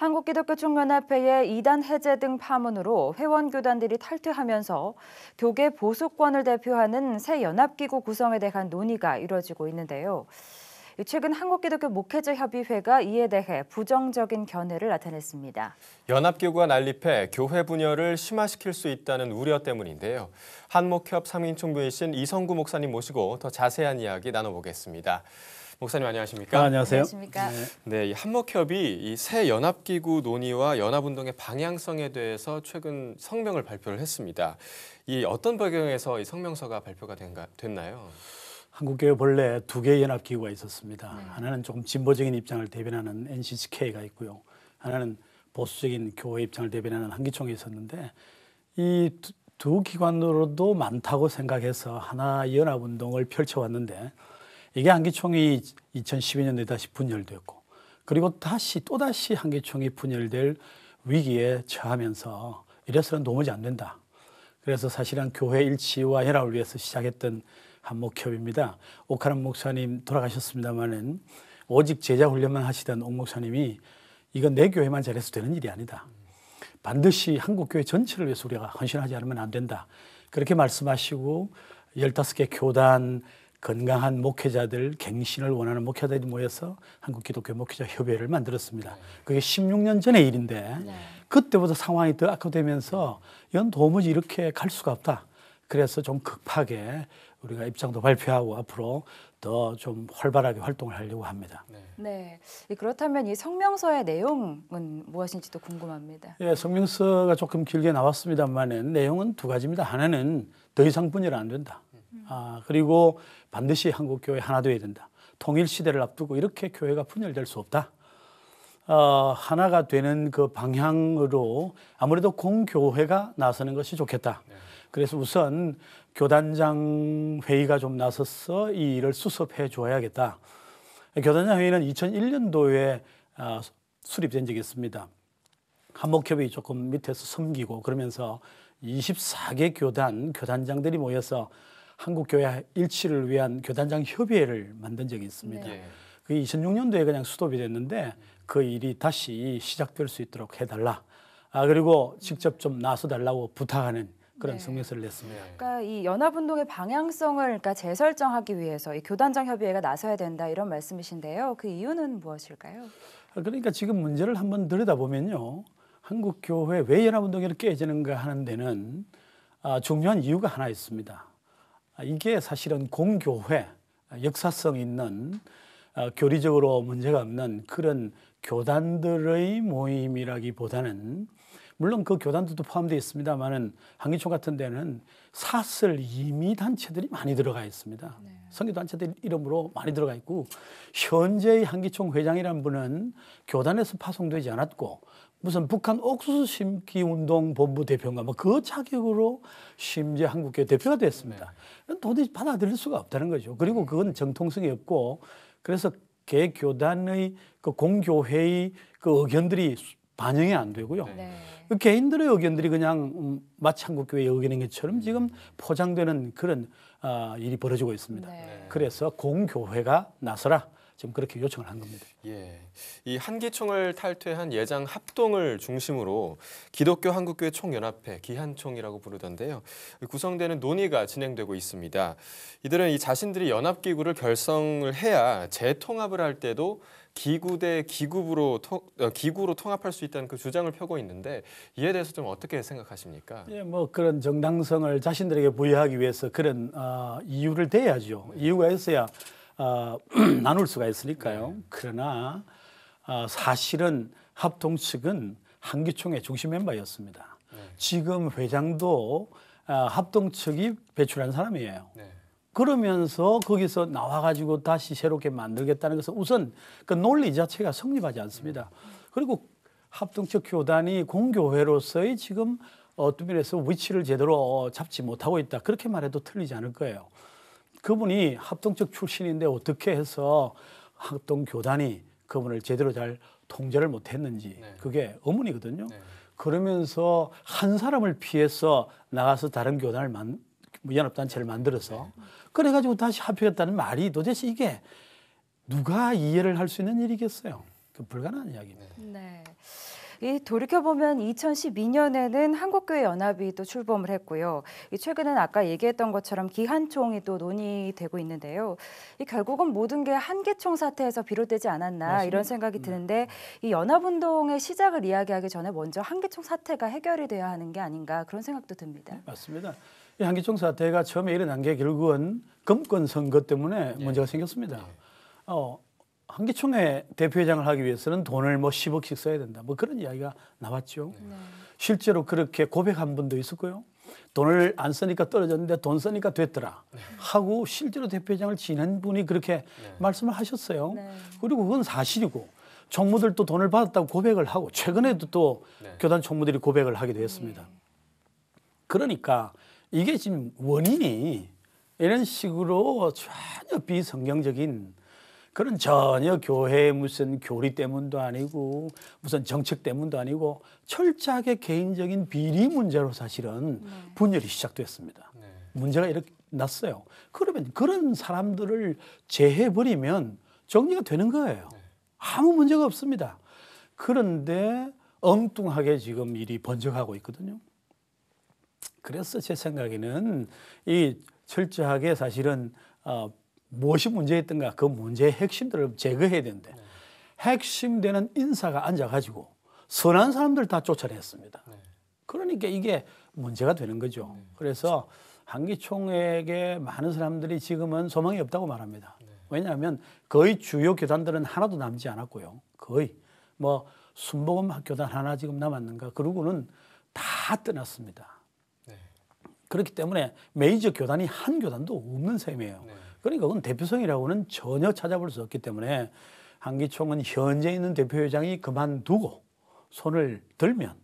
한국기독교총연합회의 이단 해제 등 파문으로 회원 교단들이 탈퇴하면서 교계 보수권을 대표하는 새 연합기구 구성에 대한 논의가 이뤄지고 있는데요. 최근 한국기독교 목회자 협의회가 이에 대해 부정적인 견해를 나타냈습니다. 연합기구가 난립해 교회 분열을 심화시킬 수 있다는 우려 때문인데요. 한목협 상임총부이신 이성구 목사님 모시고 더 자세한 이야기 나눠보겠습니다. 목사님 안녕하십니까? 아, 안녕하세요. 안녕하십니까? 네, 이 한목협이 이새 연합기구 논의와 연합운동의 방향성에 대해서 최근 성명을 발표를 했습니다. 이 어떤 배경에서 이 성명서가 발표가 된가, 됐나요? 한국교회 본래 두 개의 연합기구가 있었습니다. 네. 하나는 조금 진보적인 입장을 대변하는 NCCK가 있고요. 하나는 보수적인 교회 입장을 대변하는 한기총이 있었는데 이 두 기관으로도 많다고 생각해서 하나 연합운동을 펼쳐왔는데 이게 한기총이 2012년에 다시 분열되었고 그리고 다시 또다시 한기총이 분열될 위기에 처하면서 이래서는 도무지 안 된다. 그래서 사실은 교회 일치와 혈합을 위해서 시작했던 한목협입니다. 오카란 목사님 돌아가셨습니다만은 오직 제자 훈련만 하시던 옥 목사님이 이건 내 교회만 잘해서 되는 일이 아니다. 반드시 한국 교회 전체를 위해서 우리가 헌신하지 않으면 안 된다. 그렇게 말씀하시고 15개 교단 건강한 목회자들, 갱신을 원하는 목회자들이 모여서 한국 기독교 목회자 협회를 만들었습니다. 그게 16년 전의 일인데 네. 그때보다 상황이 더 악화되면서 연 도무지 이렇게 갈 수가 없다. 그래서 좀 급하게 우리가 입장도 발표하고 앞으로 더 좀 활발하게 활동을 하려고 합니다. 네. 네. 그렇다면 이 성명서의 내용은 무엇인지도 궁금합니다. 예, 성명서가 조금 길게 나왔습니다만은 내용은 두 가지입니다. 하나는 더 이상 분열 안 된다. 아, 그리고 반드시 한국 교회 하나 되어야 된다. 통일 시대를 앞두고 이렇게 교회가 분열될 수 없다. 어, 하나가 되는 그 방향으로 아무래도 공교회가 나서는 것이 좋겠다. 네. 그래서 우선 교단장 회의가 좀 나서서 이 일을 수습해 줘야겠다. 교단장 회의는 2001년도에 어, 수립된 적이 있습니다. 한목협이 조금 밑에서 섬기고 그러면서 24개 교단 교단장들이 모여서 한국교회 일치를 위한 교단장 협의회를 만든 적이 있습니다. 네. 그게 2006년도에 그냥 수도이 됐는데 그 일이 다시 시작될 수 있도록 해달라. 아 그리고 직접 좀 나서달라고 부탁하는 그런 네. 성명서를 냈습니다. 네. 그러니까 이 연합운동의 방향성을 그러니까 재설정하기 위해서 이 교단장 협의회가 나서야 된다 이런 말씀이신데요. 그 이유는 무엇일까요? 아, 그러니까 지금 문제를 한번 들여다보면요. 한국 교회 왜 연합운동이 깨지는가 하는 데는 아, 중요한 이유가 하나 있습니다. 아, 이게 사실은 공교회 아, 역사성 있는 아, 교리적으로 문제가 없는 그런 교단들의 모임이라기보다는 물론 그 교단들도 포함되어 있습니다만은 한기총 같은 데는 사슬 이미 단체들이 많이 들어가 있습니다. 네. 선교 단체들 이름으로 많이 들어가 있고 현재의 한기총 회장이라는 분은 교단에서 파송되지 않았고 무슨 북한 옥수수 심기 운동 본부 대표인가 뭐 그 자격으로 심지어 한국계 대표가 됐습니다. 네. 도대체 받아들일 수가 없다는 거죠. 그리고 네. 그건 정통성이 없고 그래서 개교단의 그 공교회의 그 의견들이 반영이 안 되고요. 네. 그 개인들의 의견들이 그냥 음, 마찬국교회의 의견인 것처럼 지금 음. 포장되는 그런 어, 일이 벌어지고 있습니다. 네. 그래서 공교회가 나서라. 지금 그렇게 요청을 한 겁니다. 예, 이 한기총을 탈퇴한 예장 합동을 중심으로 기독교 한국교회 총연합회 기한총이라고 부르던데요. 구성되는 논의가 진행되고 있습니다. 이들은 이 자신들이 연합 기구를 결성을 해야 재통합을 할 때도 기구 대 기구로 어, 기구로 통합할 수 있다는 그 주장을 펴고 있는데 이에 대해서 좀 어떻게 생각하십니까? 예, 뭐 그런 정당성을 자신들에게 부여하기 위해서 그런 어, 이유를 대야죠. 네. 이유가 있어야. 어, 나눌 수가 있으니까요. 네. 그러나 어, 사실은 합동 측은 한기총의 중심 멤버였습니다. 네. 지금 회장도 어, 합동 측이 배출한 사람이에요. 네. 그러면서 거기서 나와가지고 다시 새롭게 만들겠다는 것은 우선 그 논리 자체가 성립하지 않습니다. 음. 그리고 합동측 교단이 공교회로서의 지금 어떤 면에서 위치를 제대로 잡지 못하고 있다. 그렇게 말해도 틀리지 않을 거예요. 그분이 합동적 출신인데 어떻게 해서 합동 교단이 그분을 제대로 잘 통제를 못했는지 네. 그게 의문이거든요. 네. 그러면서 한 사람을 피해서 나가서 다른 교단을 만 연합 단체를 만들어서 네. 그래 가지고 다시 합의했다는 말이 도대체 이게 누가 이해를 할 수 있는 일이겠어요? 그 불가능한 이야기입니다. 네. 이 돌이켜 보면 2012년에는 한국교회 연합이 또 출범을 했고요. 이 최근엔 아까 얘기했던 것처럼 기한총이 또 논의되고 있는데요. 이 결국은 모든 게 한계총 사태에서 비롯되지 않았나 맞습니다. 이런 생각이 음. 드는데 이 연합운동의 시작을 이야기하기 전에 먼저 한계총 사태가 해결이 돼야 하는 게 아닌가 그런 생각도 듭니다. 네, 맞습니다. 이한계총 사태가 처음에 일어난 게 결국은 금권 선거 때문에 예. 문제가 생겼습니다. 예. 어, 한기총회 대표회장을 하기 위해서는 돈을 뭐 10억씩 써야 된다. 뭐 그런 이야기가 나왔죠. 네. 네. 실제로 그렇게 고백한 분도 있었고요. 돈을 안 쓰니까 떨어졌는데 돈 쓰니까 됐더라 네. 하고 실제로 대표회장을 지낸 분이 그렇게 네. 말씀을 하셨어요. 네. 그리고 그건 사실이고 총무들도 돈을 받았다고 고백을 하고 최근에도 또 네. 교단 총무들이 고백을 하기도 했습니다. 네. 그러니까 이게 지금 원인이 이런 식으로 전혀 비성경적인 그런 전혀 교회의 무슨 교리 때문도 아니고 무슨 정책 때문도 아니고 철저하게 개인적인 비리 문제로 사실은 네. 분열이 시작됐습니다. 네. 문제가 이렇게 났어요. 그러면 그런 사람들을 제해버리면 정리가 되는 거예요. 네. 아무 문제가 없습니다. 그런데 엉뚱하게 지금 일이 번져가고 있거든요. 그래서 제 생각에는 이 철저하게 사실은 어, 무엇이 문제였던가 그 문제의 핵심들을 제거해야 되는데 핵심되는 인사가 앉아가지고 선한 사람들 다 쫓아냈습니다. 네. 그러니까 이게 문제가 되는 거죠. 네. 그래서 한기총에게 많은 사람들이 지금은 소망이 없다고 말합니다. 네. 왜냐하면 거의 주요 교단들은 하나도 남지 않았고요. 거의 뭐 순복음 교단 하나 지금 남았는가 그러고는 다 떠났습니다. 그렇기 때문에 메이저 교단이 한 교단도 없는 셈이에요. 그러니까 그건 대표성이라고는 전혀 찾아볼 수 없기 때문에 한기총은 현재 있는 대표회장이 그만두고 손을 들면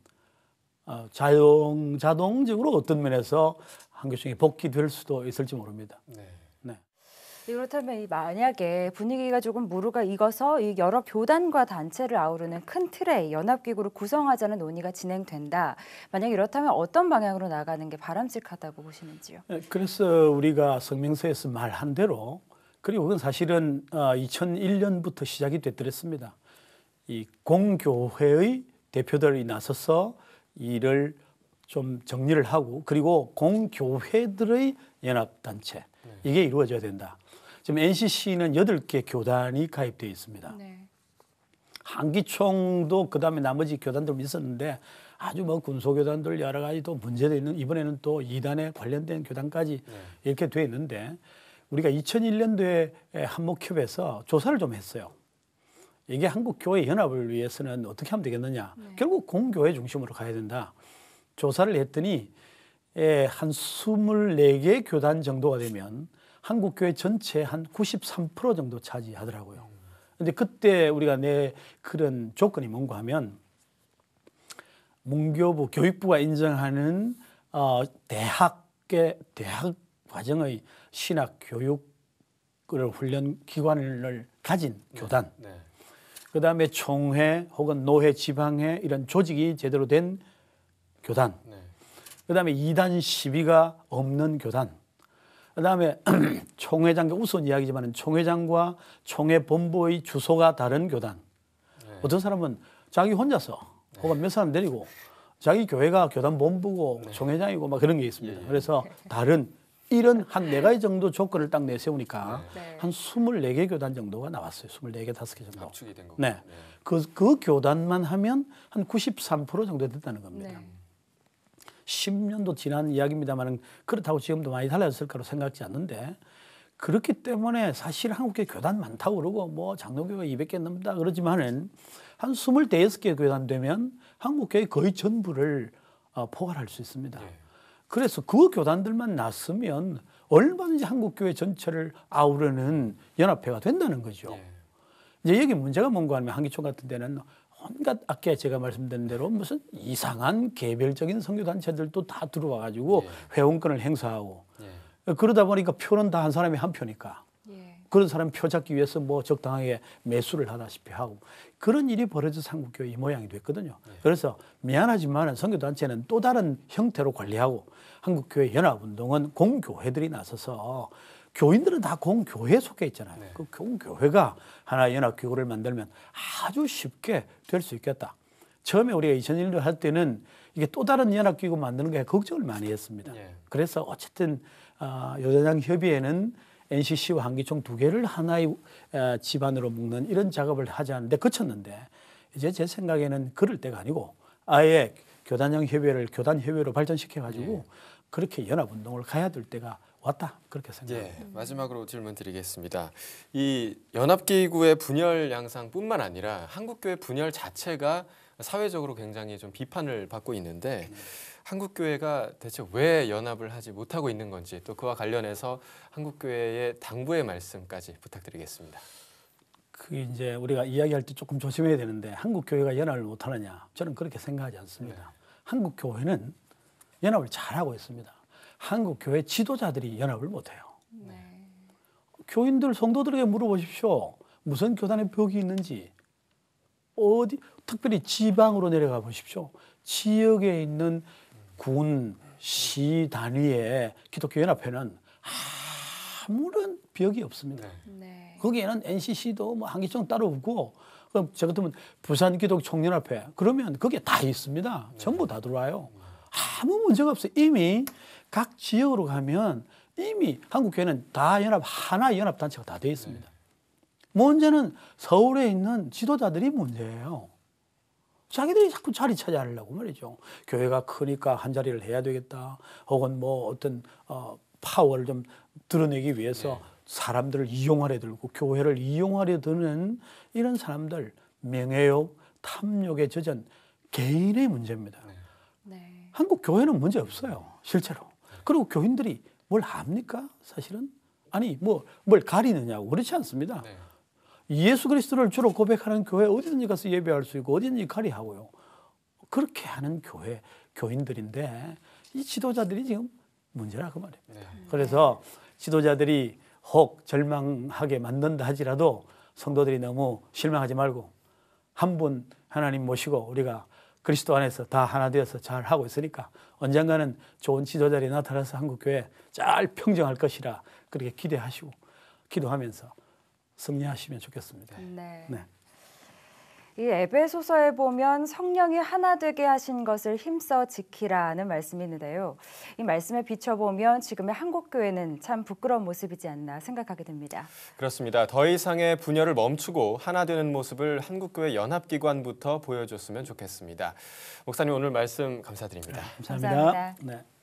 어, 자동 자동적으로 어떤 면에서 한기총이 복귀될 수도 있을지 모릅니다. 네. 그렇다면 만약에 분위기가 조금 무르가 익어서 이 여러 교단과 단체를 아우르는 큰 틀의 연합기구를 구성하자는 논의가 진행된다. 만약 이렇다면 어떤 방향으로 나가는 게 바람직하다고 보시는지요? 네, 그래서 우리가 성명서에서 말한 대로 그리고 그건 사실은 2001년부터 어, 시작이 됐더랬습니다. 이 공교회의 대표들이 나서서 이를 좀 정리를 하고 그리고 공교회들의 연합단체 네. 이게 이루어져야 된다. 지금 NCC는 8개 교단이 가입되어 있습니다. 네. 한기총도 그다음에 나머지 교단들도 뭐 있었는데 아주 뭐 군소교단들 여러 가지 또문제되 있는 이번에는 또 이단에 관련된 교단까지 네. 이렇게 돼 있는데 우리가 2001년도에 한목협에서 조사를 좀 했어요. 이게 한국 교회 연합을 위해서는 어떻게 하면 되겠느냐. 네. 결국 공교회 중심으로 가야 된다. 조사를 했더니 예, 한 24개 교단 정도가 되면 한국 교회 전체 한 93% 정도 차지하더라고요. 근데 그때 우리가 내 그런 조건이 뭔가 하면 문교부 교육부가 인정하는 어, 대학의 대학 과정의 신학 교육을 훈련 기관을 가진 네. 교단. 네, 그다음에 총회 혹은 노회 지방회 이런 조직이 제대로 된 교단. 네. 그다음에 이단 시비가 없는 교단. 그 다음에 총회장, 우선 이야기지만 총회장과 총회본부의 주소가 다른 교단. 네. 어떤 사람은 자기 혼자서 네. 혹은 몇 사람 데리고 자기 교회가 교단 본부고 네. 총회장이고 막 그런 게 있습니다. 예, 예. 그래서 다른 이런 한네 가지 정도 조건을 딱 내세우니까 네. 네. 한 스물네 개 교단 정도가 나왔어요. 스물네 개 다섯 개 정도. 압축이 된거 네. 네. 그, 그 교단만 하면 한 구십삼 프로 정도 됐다는 겁니다. 10년도 지난 이야기입니다만 그렇다고 지금도 많이 달라졌을 거라고 생각지 않는데 그렇기 때문에 사실 한국에 교단 많다고 그러고 뭐 장로교가 200개 넘다 그러지만은 한 26개 교단 되면 한국교회 거의 전부를 어, 포괄할 수 있습니다. 네. 그래서 그 교단들만 났으면 얼마든지 한국교회 전체를 아우르는 연합회가 된다는 거죠. 네. 이제 여기 문제가 뭔가 하면 한기총 같은 데는 온갖 아까 제가 말씀드린 대로 무슨 이상한 개별적인 선교단체들도 다 들어와 가지고 예. 회원권을 행사하고 예. 그러다 보니까 표는 다 한 사람이 한 표니까 예. 그런 사람 표 잡기 위해서 뭐 적당하게 매수를 하다시피 하고 그런 일이 벌어져삼국교회이 모양이 됐거든요. 예. 그래서 미안하지만 선교단체는 또 다른 형태로 관리하고 한국교회 연합운동은 공교회들이 나서서 교인들은 다 공교회에 속해 있잖아요. 네. 그 공교회가 하나 연합교구를 만들면 아주 쉽게 될 수 있겠다. 처음에 우리가 2001년 할 때는 이게 또 다른 연합기구 만드는 게 걱정을 많이 했습니다. 네. 그래서 어쨌든 어, 여자장 협의회는 NCC와 한기총 두 개를 하나의 에, 어, 집안으로 묶는 이런 작업을 하지 않는데 그쳤는데 이제 제 생각에는 그럴 때가 아니고 아예 교단형 협의회를 교단 협의회로 발전시켜 가지고 네. 그렇게 연합 운동을 가야 될 때가 왔다 그렇게 생각합니다. 예, 마지막으로 질문드리겠습니다. 이 연합기구의 분열 양상뿐만 아니라 한국교회 분열 자체가 사회적으로 굉장히 좀 비판을 받고 있는데 한국교회가 대체 왜 연합을 하지 못하고 있는 건지 또 그와 관련해서 한국교회의 당부의 말씀까지 부탁드리겠습니다. 그 이제 우리가 이야기할 때 조금 조심해야 되는데 한국교회가 연합을 못하느냐 저는 그렇게 생각하지 않습니다. 네. 한국교회는 연합을 잘하고 있습니다. 한국 교회 지도자들이 연합을 못해요. 네. 교인들 성도들에게 물어보십시오. 무슨 교단의 벽이 있는지 어디 특별히 지방으로 내려가 보십시오. 지역에 있는 군, 시 단위의 기독교 연합회는 아무런 벽이 없습니다. 네. 거기에는 NCC도 뭐 한기총 따로 없고 그럼 저 같으면 부산 기독 총연합회 그러면 거기에 다 있습니다. 네. 전부 다 들어와요. 아무 문제가 없어요. 이미 각 지역으로 가면 이미 한국 교회는 다 연합 하나 연합 단체가 다 되어 있습니다. 문제는 서울에 있는 지도자들이 문제예요. 자기들이 자꾸 자리 차지하려고 말이죠. 교회가 크니까 한 자리를 해야 되겠다. 혹은 뭐 어떤 어, 파워를 좀 드러내기 위해서 네. 사람들을 이용하려 들고 교회를 이용하려 드는 이런 사람들 명예욕, 탐욕에 젖은 개인의 문제입니다. 네. 네. 한국 교회는 문제 없어요. 실제로. 그리고 교인들이 뭘 합니까? 사실은 아니 뭐 뭘 가리느냐고 그렇지 않습니다. 네. 예수 그리스도를 주로 고백하는 교회 어디든지 가서 예배할 수 있고 어디든지 가리하고요. 그렇게 하는 교회 교인들인데 이 지도자들이 지금 문제라 그 말입니다. 네. 그래서 지도자들이 혹 절망하게 만든다 하지라도 성도들이 너무 실망하지 말고 한 분 하나님 모시고 우리가 그리스도 안에서 다 하나 되어서 잘 하고 있으니까 언젠가는 좋은 지도자들이 나타나서 한국교회 잘 평정할 것이라 그렇게 기대하시고 기도하면서 승리하시면 좋겠습니다. 네. 네. 이 에베소서에 보면 성령이 하나 되게 하신 것을 힘써 지키라는 말씀이 있는데요. 이 말씀에 비춰보면 지금의 한국 교회는 참 부끄러운 모습이지 않나 생각하게 됩니다. 그렇습니다. 더 이상의 분열을 멈추고 하나 되는 모습을 한국 교회 연합 기관부터 보여줬으면 좋겠습니다. 목사님 오늘 말씀 감사드립니다. 네, 감사합니다. 감사합니다. 네.